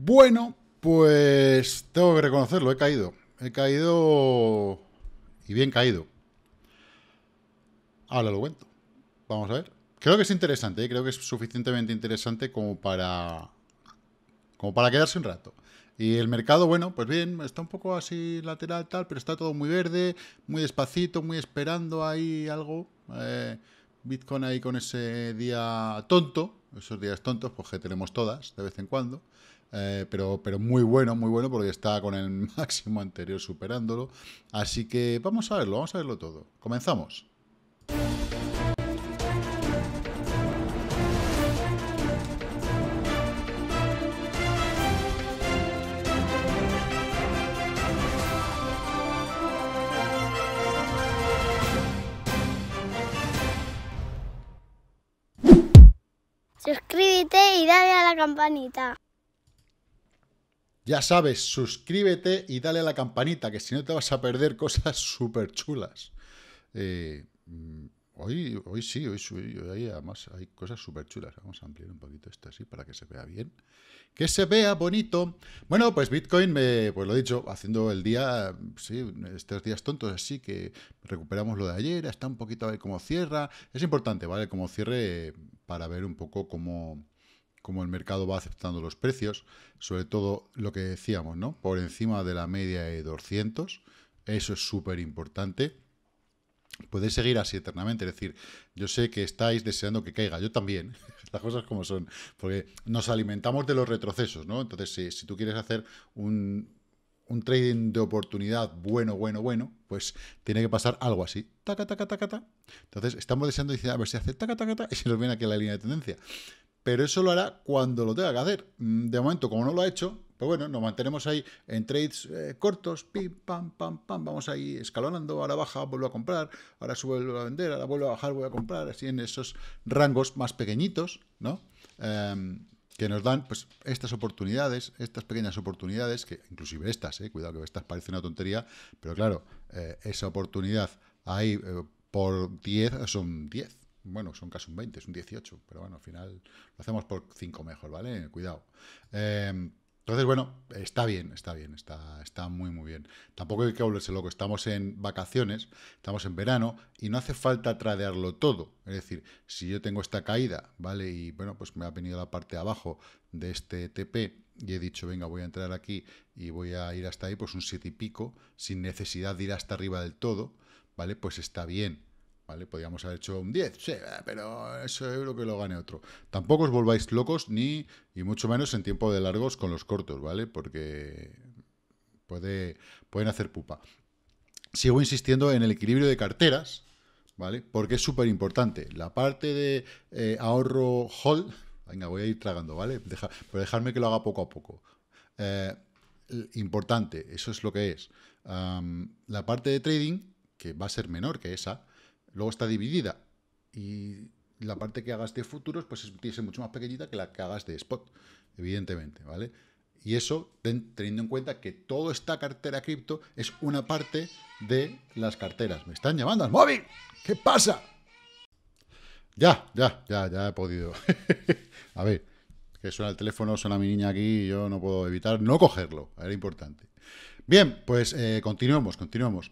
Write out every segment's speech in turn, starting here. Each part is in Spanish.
Bueno, pues tengo que reconocerlo, he caído. He caído y bien caído. Ahora lo cuento. Vamos a ver. Creo que es interesante, ¿eh? creo que es suficientemente interesante como para como para quedarse un rato. Y el mercado, bueno, pues bien, está un poco así lateral tal, pero está todo muy verde, muy despacito, muy esperando ahí algo. Eh, Bitcoin ahí con ese día tonto, esos días tontos, pues que tenemos todas de vez en cuando. Eh, pero, pero muy bueno, muy bueno, porque está con el máximo anterior superándolo. Así que vamos a verlo, vamos a verlo todo. Comenzamos. Suscríbete y dale a la campanita. Ya sabes, suscríbete y dale a la campanita, que si no te vas a perder cosas súper chulas. Eh, mm, hoy, hoy sí, hoy, además hay cosas súper chulas. Vamos a ampliar un poquito esto así para que se vea bien. Que se vea bonito. Bueno, pues Bitcoin, me, pues lo he dicho, haciendo el día, sí, estos días tontos así que recuperamos lo de ayer, está un poquito a ver cómo cierra. Es importante, ¿vale? Como cierre para ver un poco cómo como el mercado va aceptando los precios, sobre todo lo que decíamos, ¿no? Por encima de la media de 200, eso es súper importante. ...puedes seguir así eternamente, es decir, yo sé que estáis deseando que caiga, yo también, las cosas como son, porque nos alimentamos de los retrocesos, ¿no? Entonces, si, tú quieres hacer un, un trading de oportunidad bueno, bueno, bueno, pues tiene que pasar algo así. Taca, taca, taca, taca. Entonces, estamos deseando decir, a ver si hace taca, taca, y se nos viene aquí la línea de tendencia pero eso lo hará cuando lo tenga que hacer. Mm, de momento, como no lo ha hecho, pues bueno, nos mantenemos ahí en trades eh, cortos, pim, pam, pam, pam, vamos ahí escalonando, ahora baja, vuelvo a comprar, ahora vuelvo a vender, ahora vuelvo a bajar, voy a comprar, así en esos rangos más pequeñitos, ¿no? Em, que nos dan pues estas oportunidades, estas pequeñas oportunidades, que inclusive estas, eh, cuidado que estas parece una tontería, pero claro, eh, esa oportunidad ahí eh, por 10 son 10, bueno, son casi un 20, es un 18, pero bueno, al final lo hacemos por 5 mejor, ¿vale? Cuidado. Em, entonces, bueno, está bien, está bien, está, está muy, muy bien. Tampoco hay que volverse loco, estamos en vacaciones, estamos en verano y no hace falta tradearlo todo. Es decir, si yo tengo esta caída, ¿vale? Y bueno, pues me ha venido la parte de abajo de este TP y he dicho, venga, voy a entrar aquí y voy a ir hasta ahí, pues un 7 y pico, sin necesidad de ir hasta arriba del todo, ¿vale? Pues está bien. ¿vale? Podríamos haber hecho un 10, pero eso es lo que lo gane otro. Tampoco os volváis locos, ni, y mucho menos en tiempo de largos con los cortos, ¿vale? Porque puede, pueden hacer pupa. Sigo insistiendo en el equilibrio de carteras, ¿vale? Porque es súper importante. La parte de eh, ahorro hold, venga, voy a ir tragando, ¿vale? pero dejarme que lo haga poco a poco. Eh, importante, eso es lo que es. la parte de trading, que va a ser menor que esa, Luego está dividida y la parte que hagas de futuros pues es, tiene ser mucho más pequeñita que la que hagas de spot, evidentemente, ¿vale? Y eso teniendo en cuenta que toda esta cartera cripto es una parte de las carteras. Me están llamando al móvil. ¿Qué pasa? Ya, ya, ya, ya he podido. A ver, que suena el teléfono, suena mi niña aquí, y yo no puedo evitar no cogerlo, era importante. Bien, pues eh, continuamos, continuamos.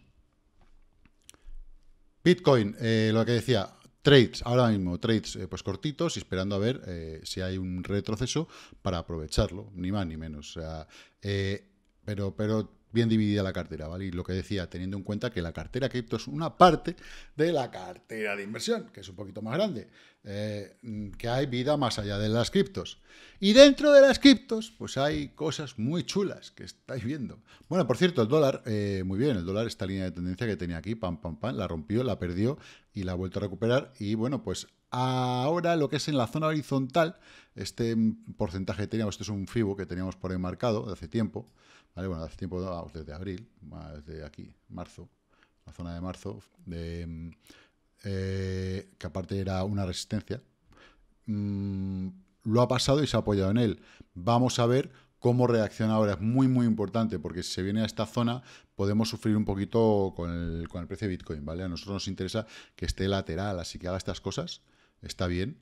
Bitcoin, eh, lo que decía, trades, ahora mismo trades eh, pues cortitos esperando a ver eh, si hay un retroceso para aprovecharlo, ni más ni menos. O pero, pero bien dividida la cartera, ¿vale? Y lo que decía, teniendo en cuenta que la cartera cripto es una parte de la cartera de inversión, que es un poquito más grande, eh, mm, que hay vida más allá de las criptos. Y dentro de las criptos, pues hay cosas muy chulas que estáis viendo. Bueno, por cierto, el dólar, eh, muy bien, el dólar, esta línea de tendencia que tenía aquí, pam, pam, pam, la rompió, la perdió y la ha vuelto a recuperar. Y bueno, pues ahora lo que es en la zona horizontal, este porcentaje que teníamos, este es un FIBO que teníamos por ahí marcado de hace tiempo, Bueno, hace tiempo, ah, desde abril, ah, desde aquí, marzo, la zona de marzo, mm, eh, que aparte era una resistencia, mm, lo ha pasado y se ha apoyado en él. Vamos a ver cómo reacciona ahora. Es muy, muy importante porque si se viene a esta zona podemos sufrir un poquito con el, precio de Bitcoin, ¿vale? A nosotros nos interesa que esté lateral, así que haga estas cosas está bien,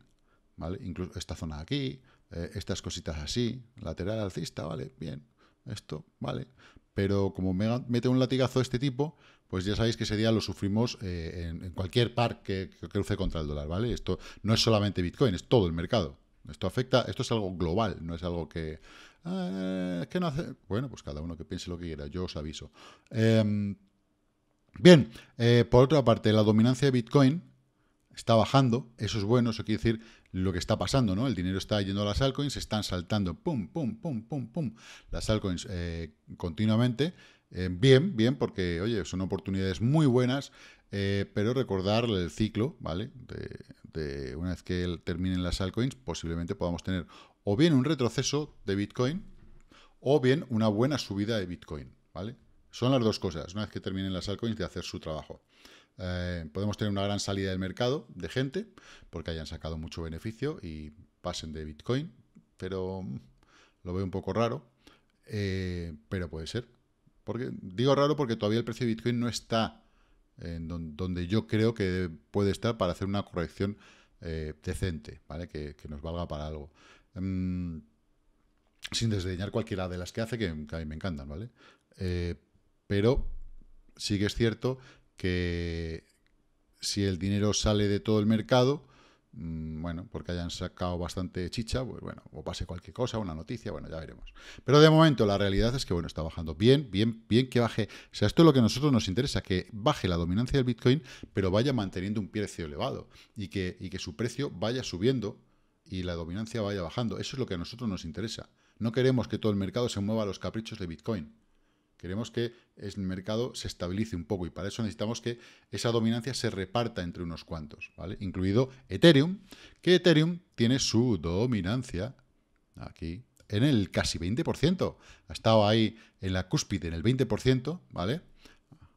¿vale? Incluso esta zona aquí, eh, estas cositas así, lateral alcista, ¿vale? Bien, esto, ¿vale? Pero como me mete un latigazo de este tipo, pues ya sabéis que ese día lo sufrimos eh, en, cualquier par que, cruce contra el dólar, ¿vale? Esto no es solamente Bitcoin, es todo el mercado. Esto afecta, esto es algo global, no es algo que... Ah, no hace? Bueno, pues cada uno que piense lo que quiera, yo os aviso. Em, bien, eh, por otra parte, la dominancia de Bitcoin está bajando, eso es bueno, eso quiere decir lo que está pasando, ¿no? El dinero está yendo a las altcoins, están saltando, pum, pum, pum, pum, pum, las altcoins eh, continuamente. Eh, bien, bien, porque, oye, son oportunidades muy buenas, eh, pero recordar el ciclo, ¿vale? De, de una vez que terminen las altcoins, posiblemente podamos tener o bien un retroceso de Bitcoin o bien una buena subida de Bitcoin, ¿vale? Son las dos cosas, una vez que terminen las altcoins de hacer su trabajo. Eh, podemos tener una gran salida del mercado de gente porque hayan sacado mucho beneficio y pasen de Bitcoin, pero mm, lo veo un poco raro, eh, pero puede ser. Porque, digo raro porque todavía el precio de Bitcoin no está en donde yo creo que puede estar para hacer una corrección eh, decente, ¿vale? Que, nos valga para algo. Mm, sin desdeñar cualquiera de las que hace, que, a mí me encantan, ¿vale? pero sí que es cierto que si el dinero sale de todo el mercado, mm, bueno, porque hayan sacado bastante chicha, pues bueno, o pase cualquier cosa, una noticia, bueno, ya veremos. Pero de momento la realidad es que, bueno, está bajando bien, bien, bien que baje. O sea, esto es lo que a nosotros nos interesa, que baje la dominancia del Bitcoin, pero vaya manteniendo un precio elevado y que, y que su precio vaya subiendo y la dominancia vaya bajando. Eso es lo que a nosotros nos interesa. No queremos que todo el mercado se mueva a los caprichos de Bitcoin. Queremos que el mercado se estabilice un poco y para eso necesitamos que esa dominancia se reparta entre unos cuantos, ¿vale? Incluido Ethereum, que Ethereum tiene su dominancia aquí en el casi 20%. Ha estado ahí en la cúspide, en el 20%, ¿vale?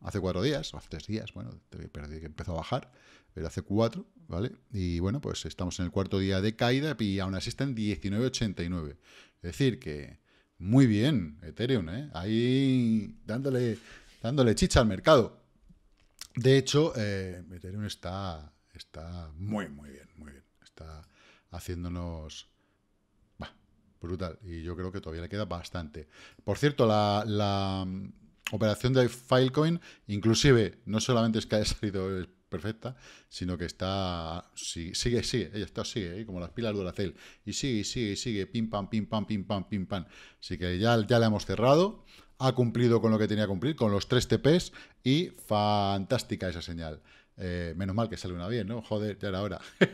Hace cuatro días, hace tres días, bueno, perdí que empezó a bajar, pero hace cuatro, ¿vale? Y bueno, pues estamos en el cuarto día de caída y aún así está en 19,89. Es decir, que muy bien, Ethereum, ¿eh? Ahí dándole, dándole chicha al mercado. De hecho, eh, Ethereum está, está muy, muy bien, muy bien. Está haciéndonos brutal. Y yo creo que todavía le queda bastante. Por cierto, la, la operación de Filecoin, inclusive, no solamente es que haya salido perfecta, sino que está, sigue, sigue, sí ella está, sigue, como las pilas Duracell, y sigue, sigue, sigue, pim, pam, pim, pam, pim, pam, pim, pam. Así que ya, ya la hemos cerrado, ha cumplido con lo que tenía que cumplir, con los tres TPs, y fantástica esa señal. Eh, menos mal que sale una bien, ¿no? Joder, ya era hora.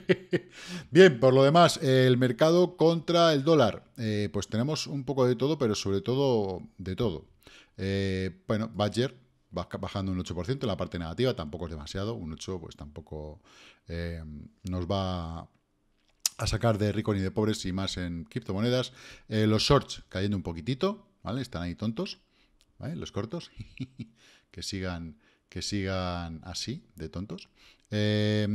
bien, por lo demás, el mercado contra el dólar. Eh, pues tenemos un poco de todo, pero sobre todo de todo. Eh, bueno, Badger bajando un 8%, la parte negativa tampoco es demasiado, un 8 pues tampoco eh, nos va a sacar de ricos ni de pobres y más en criptomonedas. Eh, los shorts cayendo un poquitito, ¿vale? Están ahí tontos, Los cortos, que sigan que sigan así, de tontos. Eh,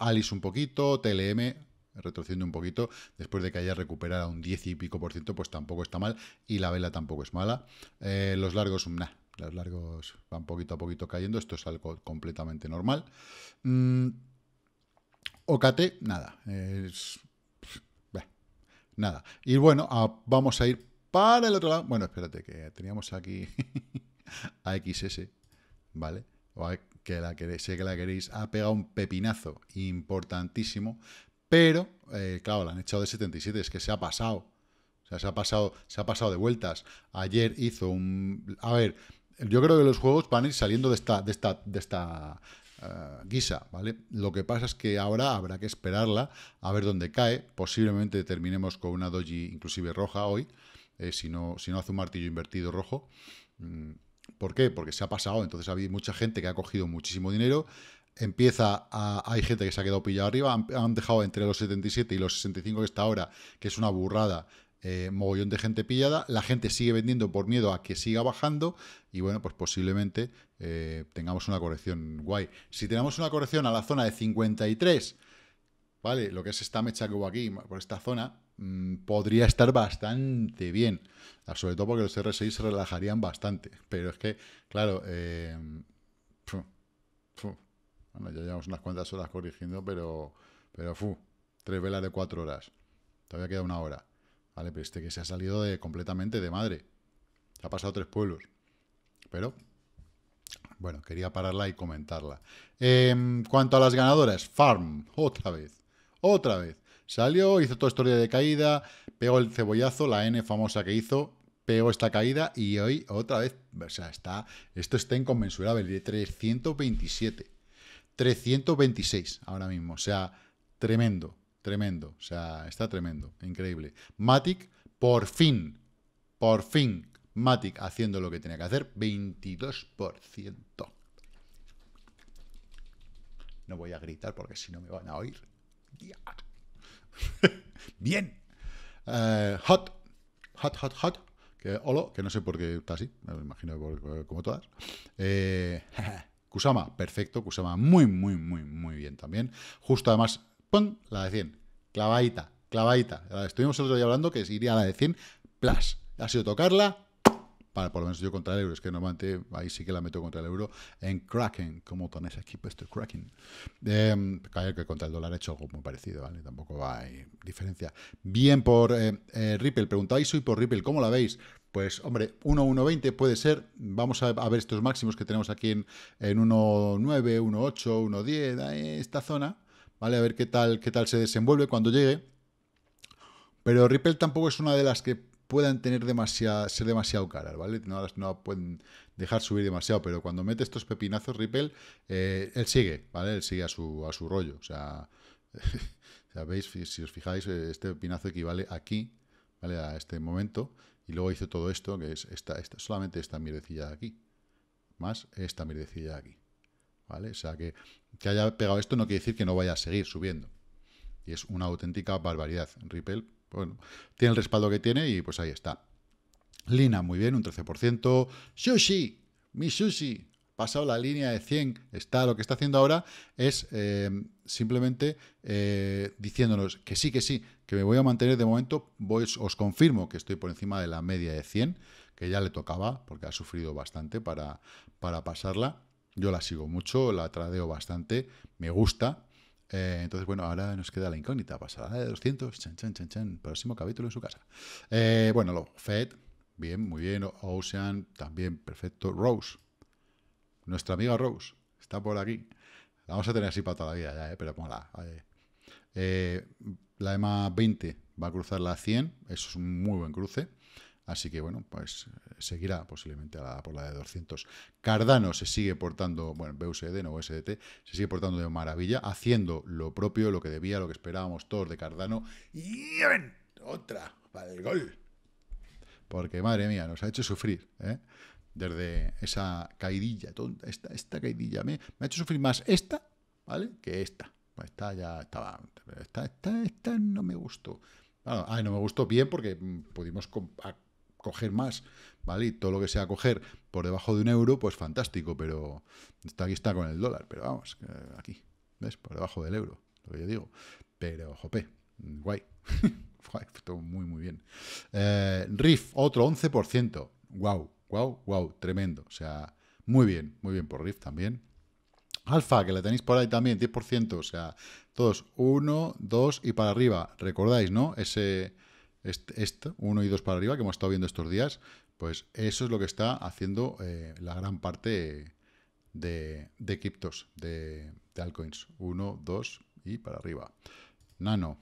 Alice un poquito, TLM retrociendo un poquito, después de que haya recuperado un 10 y pico por ciento, pues tampoco está mal, y la vela tampoco es mala. los largos, nah, los largos van poquito a poquito cayendo. Esto es algo completamente normal. Mm, OKT, nada. nada. Y bueno, vamos a ir para el otro lado. Bueno, espérate, que teníamos aquí a XS, ¿vale? O que la queréis, sé que la queréis. Ha pegado un pepinazo importantísimo. Pero, eh, claro, la han echado de 77. Es que se ha pasado. O sea, se ha pasado, se ha pasado de vueltas. Ayer hizo un... A ver, yo creo que los juegos van a ir saliendo de esta, de esta, de esta eh, guisa, ¿vale? Lo que pasa es que ahora habrá que esperarla a ver dónde cae. Posiblemente terminemos con una doji inclusive roja hoy, eh, si, no, si no hace un martillo invertido rojo. Mm, ¿Por qué? Porque se ha pasado, entonces había mucha gente que ha cogido muchísimo dinero, empieza a, hay gente que se ha quedado pillada arriba, han, han, dejado entre los 77 y los 65 que está ahora, que es una burrada, eh, mogollón de gente pillada, la gente sigue vendiendo por miedo a que siga bajando y bueno, pues posiblemente eh, tengamos una corrección guay. Si tenemos una corrección a la zona de 53, ¿vale? Lo que es esta mecha que hubo aquí, por esta zona, mm, podría estar bastante bien, ah, sobre todo porque los R6 se relajarían bastante, pero es que, claro, eh, bueno, ya llevamos unas cuantas horas corrigiendo, pero, pero fu, tres velas de cuatro horas, todavía queda una hora. Vale, pero este que se ha salido de, completamente de madre. Se ha pasado tres pueblos. Pero, bueno, quería pararla y comentarla. en em, cuanto a las ganadoras, Farm, otra vez. Otra vez. Salió, hizo toda historia de caída, pegó el cebollazo, la N famosa que hizo, pegó esta caída y hoy otra vez, o sea, está, esto está inconmensurable, de 327, 326 ahora mismo, o sea, tremendo. Tremendo, o sea, está tremendo, increíble. Matic, por fin, por fin, Matic haciendo lo que tenía que hacer, 22%. No voy a gritar porque si no me van a oír. Bien. Eh, hot, hot, hot, hot. Que, que no sé por qué está así, me lo imagino como todas. Eh, Kusama, perfecto. Kusama, muy, muy, muy, muy bien también. Justo además la de 100. Clavadita, clavadita. Estuvimos el otro día hablando que iría a la de 100, plus Ha sido tocarla, para por lo menos yo contra el euro, es que normalmente ahí sí que la meto contra el euro, en Kraken, como con ese equipo este Kraken. Eh, que contra el dólar he hecho algo muy parecido, ¿vale? Tampoco hay diferencia. Bien por eh, eh, Ripple, preguntáis hoy por Ripple, ¿cómo la veis? Pues hombre, 1.120 puede ser, vamos a, ver estos máximos que tenemos aquí en, en 1.9, 1.8, 1.10, esta zona, ¿vale? A ver qué tal, qué tal se desenvuelve cuando llegue. Pero Ripple tampoco es una de las que puedan tener demasiado, ser demasiado caras, ¿vale? No, no pueden dejar subir demasiado, pero cuando mete estos pepinazos Ripple, eh, él sigue, ¿vale? Él sigue a su, a su rollo, o sea, ¿sabéis? Si os fijáis, eh, este pepinazo equivale aquí, ¿vale? A este momento, y luego hizo todo esto, que es esta, solamente esta mierdecilla de aquí, más esta mierdecilla de aquí, ¿vale? O sea que que haya pegado esto no quiere decir que no vaya a seguir subiendo. Y es una auténtica barbaridad. Ripple, bueno, tiene el respaldo que tiene y pues ahí está. Lina, muy bien, un 13%. Sushi, mi sushi, pasado la línea de 100, está, lo que está haciendo ahora es eh, simplemente eh, diciéndonos que sí, que sí, que me voy a mantener de momento, voy, os confirmo que estoy por encima de la media de 100, que ya le tocaba, porque ha sufrido bastante para, para pasarla. Yo la sigo mucho, la tradeo bastante, me gusta. Eh, entonces, bueno, ahora nos queda la incógnita, pasará de 200, chan, chan, chan, chan, próximo capítulo en su casa. Eh, bueno, lo Fed, bien, muy bien, Ocean, también, perfecto. Rose, nuestra amiga Rose, está por aquí. La vamos a tener así para toda la vida ya, eh, pero mola. Eh, la EMA 20 va a cruzar la 100, eso es un muy buen cruce. Así que bueno, pues eh, seguirá posiblemente por la de 200. Cardano se sigue portando, bueno, BUSD, no USDT, se sigue portando de maravilla, haciendo lo propio, lo que debía, lo que esperábamos todos de Cardano. Y ven, otra, para el gol. Porque madre mía, nos ha hecho sufrir, ¿eh? Desde esa caidilla, tonta, esta, esta caidilla, me, ha hecho sufrir más esta, ¿vale? Que esta. Pues esta ya estaba, esta, esta, esta no me gustó. Bueno, no me gustó bien porque mm, pudimos coger más, ¿vale? Y todo lo que sea coger por debajo de un euro, pues fantástico, pero está, aquí está con el dólar, pero vamos, aquí, ¿ves? Por debajo del euro, lo que yo digo. Pero, jope, guay. guay todo muy, muy bien. Eh, RIF, otro 11%. Guau, guau, guau, tremendo. O sea, muy bien, muy bien por RIF también. Alfa, que la tenéis por ahí también, 10%, o sea, todos 1, 2 y para arriba. Recordáis, ¿no? Ese, este, uno y dos para arriba que hemos estado viendo estos días, pues eso es lo que está haciendo eh, la gran parte de, de criptos, de, altcoins. 1, 2 y para arriba. Nano.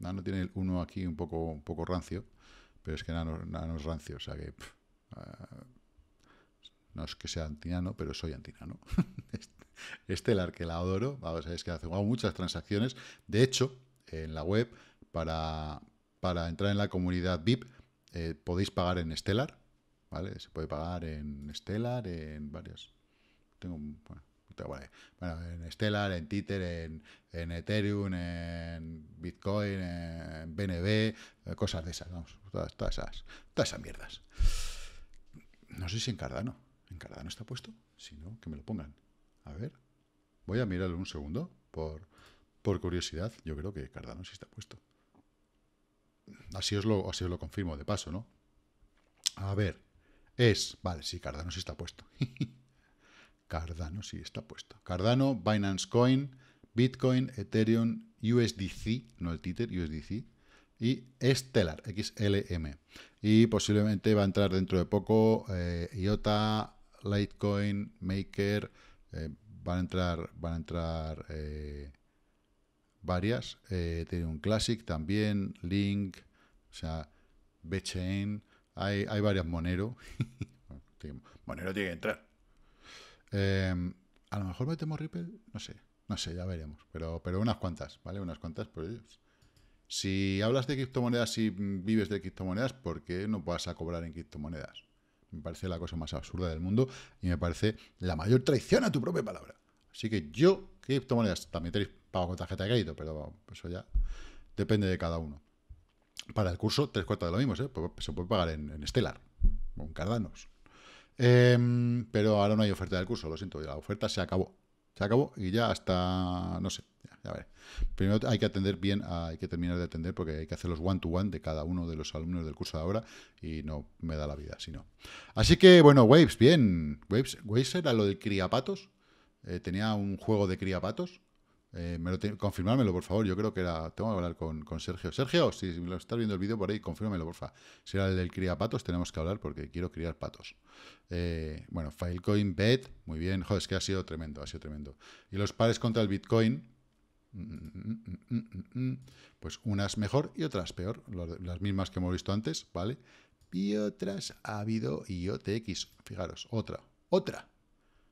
Nano tiene el 1 aquí un poco, un poco rancio, pero es que Nano, nano es rancio, o sea que... Ah, no es que sea antinano, pero soy antinano. Este, este que la adoro, sabéis que hace muchas transacciones. De hecho, en la web, para, para entrar en la comunidad VIP eh, podéis pagar en Stellar, ¿vale? Se puede pagar en Stellar, en varios. Tengo, bueno, bueno, en Stellar, en Tether, en, Ethereum, en Bitcoin, en BNB, eh, cosas de esas, vamos, todas, esas, todas esas mierdas. No sé si en Cardano, ¿en Cardano está puesto? Si no, que me lo pongan. A ver, voy a mirarlo un segundo por, por curiosidad. Yo creo que Cardano sí está puesto así os lo, así lo confirmo de paso, ¿no? A ver, es, vale, sí, Cardano sí está puesto. Cardano sí está puesto. Cardano, Binance Coin, Bitcoin, Ethereum, USDC, no el Tether, USDC, y Stellar, XLM. Y posiblemente va a entrar dentro de poco eh, IOTA, Litecoin, Maker, eh, van a entrar, van a entrar eh, varias. Eh, tiene un Classic también, Link, o sea, BChain. Hay, varias Monero. Monero tiene que entrar. Em, a lo mejor metemos Ripple, no sé, no sé, ya veremos. Pero, pero unas cuantas, ¿vale? Unas cuantas, por ellos. Si hablas de criptomonedas y mm, vives de criptomonedas, ¿por qué no vas a cobrar en criptomonedas? Me parece la cosa más absurda del mundo y me parece la mayor traición a tu propia palabra. Así que yo, criptomonedas, también tenéis pago con tarjeta de crédito, pero eso ya depende de cada uno. Para el curso, tres cuartos de lo mismo, ¿eh? Pues se puede pagar en, Stellar o en Cardanos. Em, pero ahora no hay oferta del curso, lo siento, la oferta se acabó. Se acabó y ya hasta, no sé, Primero hay que atender bien, hay que terminar de atender porque hay que hacer los one-to-one de cada uno de los alumnos del curso de ahora y no me da la vida, si no. Así que, bueno, Waves, bien. Waves, Waves era lo del criapatos. Eh, tenía un juego de criapatos eh, confirmármelo, por favor. Yo creo que era. Tengo que hablar con, Sergio. Sergio, si lo estás viendo el vídeo por ahí, confírmamelo, porfa. Si era el del cría patos, tenemos que hablar porque quiero criar patos. Eh, bueno, Filecoin, BET, muy bien. Joder, es que ha sido tremendo, ha sido tremendo. Y los pares contra el Bitcoin, pues unas mejor y otras peor. Las mismas que hemos visto antes, ¿vale? Y otras ha habido IOTX. Fijaros, otra, otra.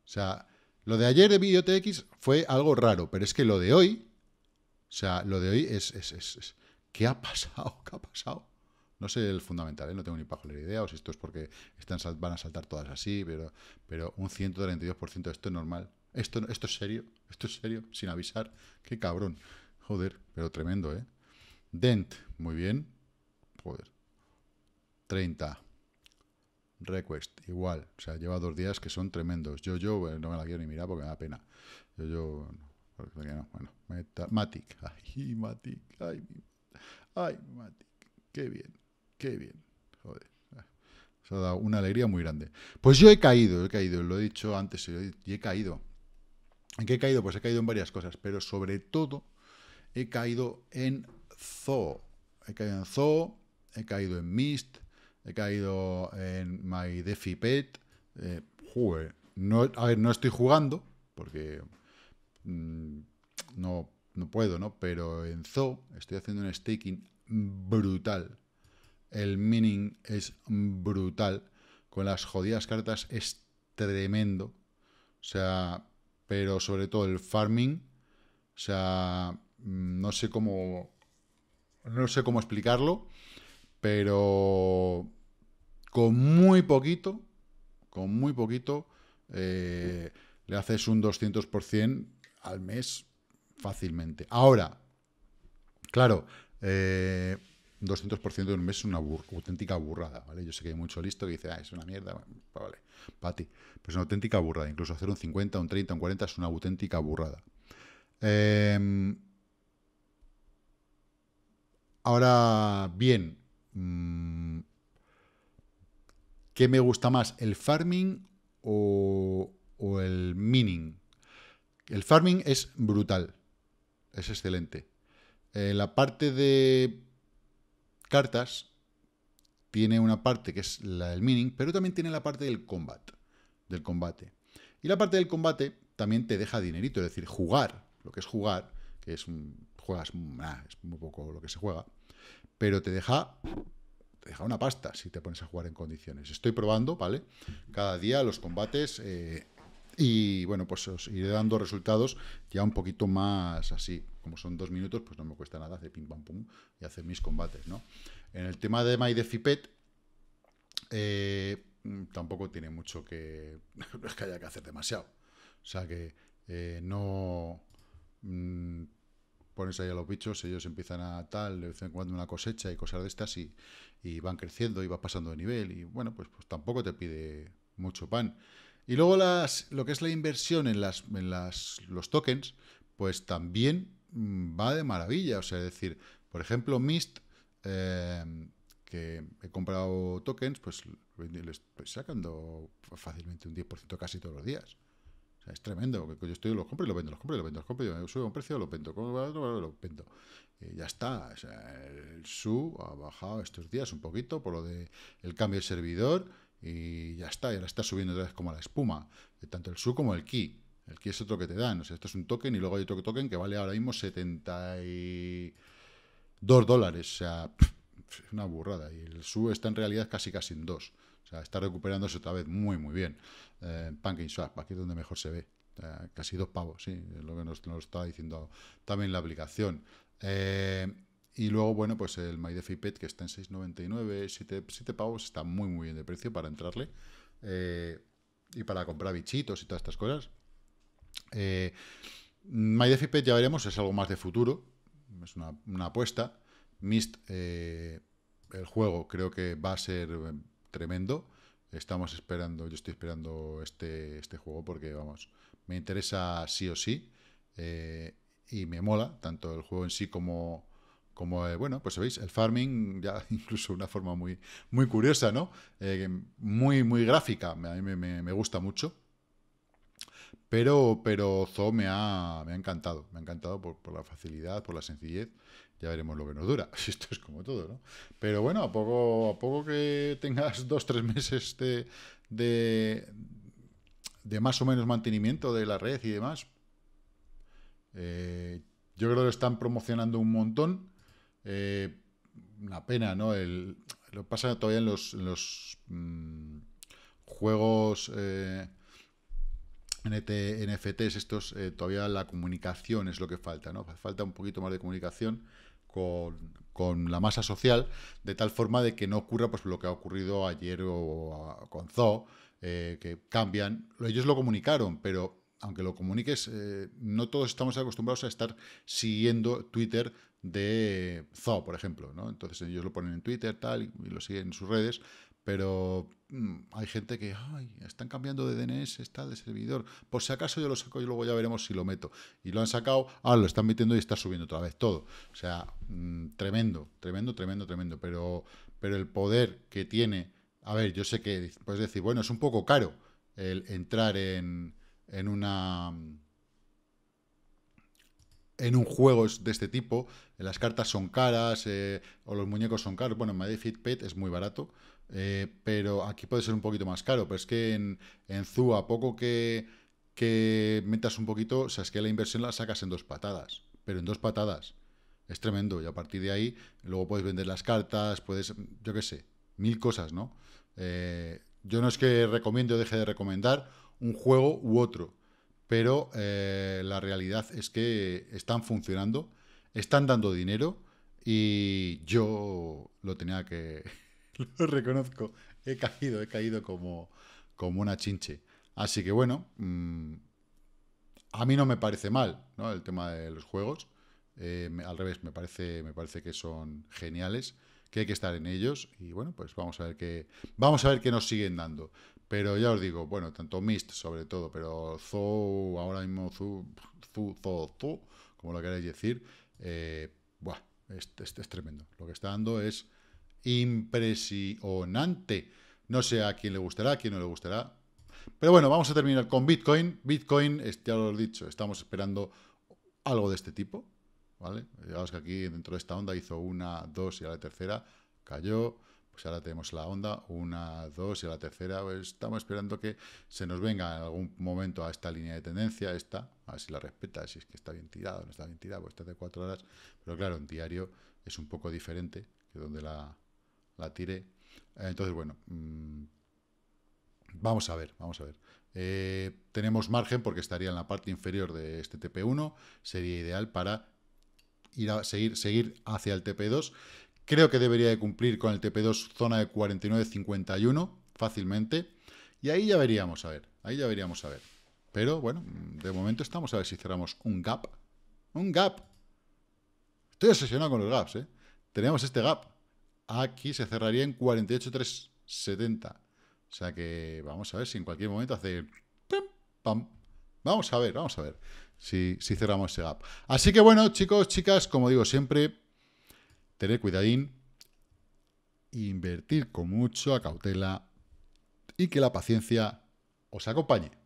O sea, lo de ayer de BioteX fue algo raro, pero es que lo de hoy, o sea, lo de hoy es, es, es, ¿qué ha pasado? ¿Qué ha pasado? No sé el fundamental, ¿eh? no tengo ni pajolera idea, o si esto es porque están, van a saltar todas así, pero, pero un 132% de esto es normal. Esto, esto es serio, esto es serio, sin avisar. Qué cabrón. Joder, pero tremendo, ¿eh? Dent, muy bien. Joder. 30, Request, igual. O sea, lleva dos días que son tremendos. Yo, yo, eh, no me la quiero ni mirar porque me da pena. Yo, yo, no, bueno, Matic, ay, Matic, ay, Matic, qué bien, qué bien, joder. Ah, Se ha dado una alegría muy grande. Pues yo he caído, he caído, lo he dicho antes, y he caído. ¿En qué he caído? Pues he caído en varias cosas, pero sobre todo he caído en Zoo. He caído en Zoo, he caído en Mist, he caído en My Defi Pet. Eh, no, a ver, no estoy jugando, porque mm, no, no puedo, ¿no? Pero en Zoo estoy haciendo un staking brutal. El mining es brutal. Con las jodidas cartas es tremendo. O sea, pero sobre todo el farming. O sea, mm, no sé cómo. No sé cómo explicarlo. Pero con muy poquito, con muy poquito, eh, le haces un 200% al mes fácilmente. Ahora, claro, 200% eh, de un mes es una auténtica burrada, ¿vale? Yo sé que hay mucho listo que dice, ah, es una mierda, pues vale, para ti. Pero es una auténtica burrada. Incluso hacer un 50, un 30, un 40 es una auténtica burrada. Em, ahora bien, mm, ¿Qué me gusta más, el farming o, el mining? El farming es brutal, es excelente. Eh, la parte de cartas tiene una parte que es la del mining, pero también tiene la parte del combat, del combate. Y la parte del combate también te deja dinerito, es decir, jugar, lo que es jugar, que es un, juegas, es muy poco lo que se juega, pero te deja deja una pasta si te pones a jugar en condiciones. Estoy probando, ¿vale? Cada día los combates eh, y bueno, pues os iré dando resultados ya un poquito más así. Como son dos minutos, pues no me cuesta nada hacer pim pam pum y hacer mis combates, ¿no? En el tema de My Defipet, pet eh, mm, tampoco tiene mucho que. No es que haya que hacer demasiado. O sea que eh, no. Mm, pones ahí a los bichos, ellos empiezan a tal, de vez en cuando una cosecha y cosas de estas, y, y van creciendo y va pasando de nivel, y bueno, pues, pues tampoco te pide mucho pan. Y luego las, lo que es la inversión en, las, en las, los tokens, pues también mm, va de maravilla. O sea, es decir, por ejemplo, Mist, em, que he comprado tokens, pues le estoy sacando fácilmente un 10% casi todos los días es tremendo. Yo estoy, los compro y los vendo, los compro y los vendo, los compro y lo subo un precio, lo vendo, lo vendo. Eh, ya está. el SU ha bajado estos días un poquito por lo del cambio de servidor y ya está. Y ahora está subiendo otra vez como la espuma, eh, tanto el SU como el Ki. El Ki es otro que te dan. O sea, esto es un token y luego hay otro token que vale ahora mismo 72 dólares. O sea, es una burrada. Y el SU está en realidad casi casi en 2. O sea, está recuperándose otra vez muy, muy bien. Eh, Swap, aquí es donde mejor se ve. Eh, casi dos pavos, sí, lo que nos, está diciendo también la aplicación. Eh, y luego, bueno, pues el MyDefi Pet, que está en 6,99, 7, pavos, está muy, muy bien de precio para entrarle. Eh, y para comprar bichitos y todas estas cosas. Eh, MyDefi Pet ya veremos, es algo más de futuro. Es una, una apuesta. Mist, el juego creo que va a ser tremendo. Estamos esperando, yo estoy esperando este, este juego porque, vamos, me interesa sí o sí. Eh, y me mola, tanto el juego en sí como, como eh, bueno, pues sabéis, el farming, ya incluso una forma muy, muy curiosa, ¿no? Eh, muy, muy gráfica, a mí me gusta mucho. Pero, pero zo me ha, me ha encantado, me ha encantado por, la facilidad, por la sencillez. Ya veremos lo que nos dura. Esto es como todo, ¿no? Pero bueno, a poco, a poco que tengas dos, tres meses de, de, más o menos mantenimiento de la red y demás, eh, yo creo que lo están promocionando un montón. Eh, una pena, ¿no? lo pasa todavía en los, los mm, juegos... Eh, NT, e NFTs, estos, eh, todavía la comunicación es lo que falta, ¿no? Falta un poquito más de comunicación con, la masa social, de tal forma de que no ocurra pues, lo que ha ocurrido ayer o, con Zoo, eh, que cambian. Ellos lo comunicaron, pero aunque lo comuniques, eh, no todos estamos acostumbrados a estar siguiendo Twitter de Zoo, por ejemplo. ¿no? Entonces ellos lo ponen en Twitter, tal, y lo siguen en sus redes, pero mm, hay gente que, están cambiando de DNS, está de servidor. Por si acaso yo lo saco y luego ya veremos si lo meto. Y lo han sacado, ah, lo están metiendo y está subiendo otra vez todo. O sea, mm, tremendo, tremendo, tremendo, tremendo. Pero, pero el poder que tiene, a ver, yo sé que puedes decir, bueno, es un poco caro el entrar en, una en un juego de este tipo, las cartas son caras eh, o los muñecos son caros. Bueno, en Pet es muy barato, eh, pero aquí puede ser un poquito más caro. Pero es que en, en a poco que, metas un poquito, o sea, es que la inversión la sacas en dos patadas. Pero en dos patadas. Es tremendo. Y a partir de ahí, luego puedes vender las cartas, puedes, yo qué sé, mil cosas, ¿no? Eh, yo no es que recomiende o deje de recomendar un juego u otro. Pero eh, la realidad es que están funcionando, están dando dinero y yo lo tenía que, lo reconozco. He caído, he caído como, como una chinche. Así que bueno, mm, a mí no me parece mal ¿no? el tema de los juegos. Eh, al revés, me parece, me parece que son geniales, que hay que estar en ellos. Y bueno, pues vamos a ver qué. Vamos a ver qué nos siguen dando. Pero ya os digo, bueno, tanto Mist sobre todo, pero Zoo, ahora mismo Zoo, Zoo, Zoo, como lo queráis decir, eh, buah, es, tremendo. Lo que está dando es impresionante. No sé a quién le gustará, a quién no le gustará. Pero bueno, vamos a terminar con Bitcoin. Bitcoin, ya lo he dicho, estamos esperando algo de este tipo. ¿Vale? digamos que aquí dentro de esta onda hizo una, dos y a la tercera cayó. Pues ahora tenemos la onda, una, dos y a la tercera. Pues estamos esperando que se nos venga en algún momento a esta línea de tendencia, esta, a ver si la respeta, si es que está bien tirada no está bien tirada, pues está de cuatro horas. Pero claro, en diario es un poco diferente, que donde la la tiré. Eh, entonces, bueno, mm, vamos a ver, vamos a ver. Eh, tenemos margen porque estaría en la parte inferior de este TP1, sería ideal para ir a seguir, seguir hacia el TP2. Creo que debería de cumplir con el TP2 zona de 49-51 fácilmente. Y ahí ya veríamos, a ver, ahí ya veríamos, a ver. Pero bueno, de momento estamos a ver si cerramos un gap. Un gap. Estoy obsesionado con los gaps, ¿eh? Tenemos este gap aquí se cerraría en 48,370. O sea que vamos a ver si en cualquier momento hace... Vamos a ver, vamos a ver si, si cerramos ese gap. Así que bueno, chicos, chicas, como digo siempre, tener cuidadín, invertir con mucho a cautela y que la paciencia os acompañe.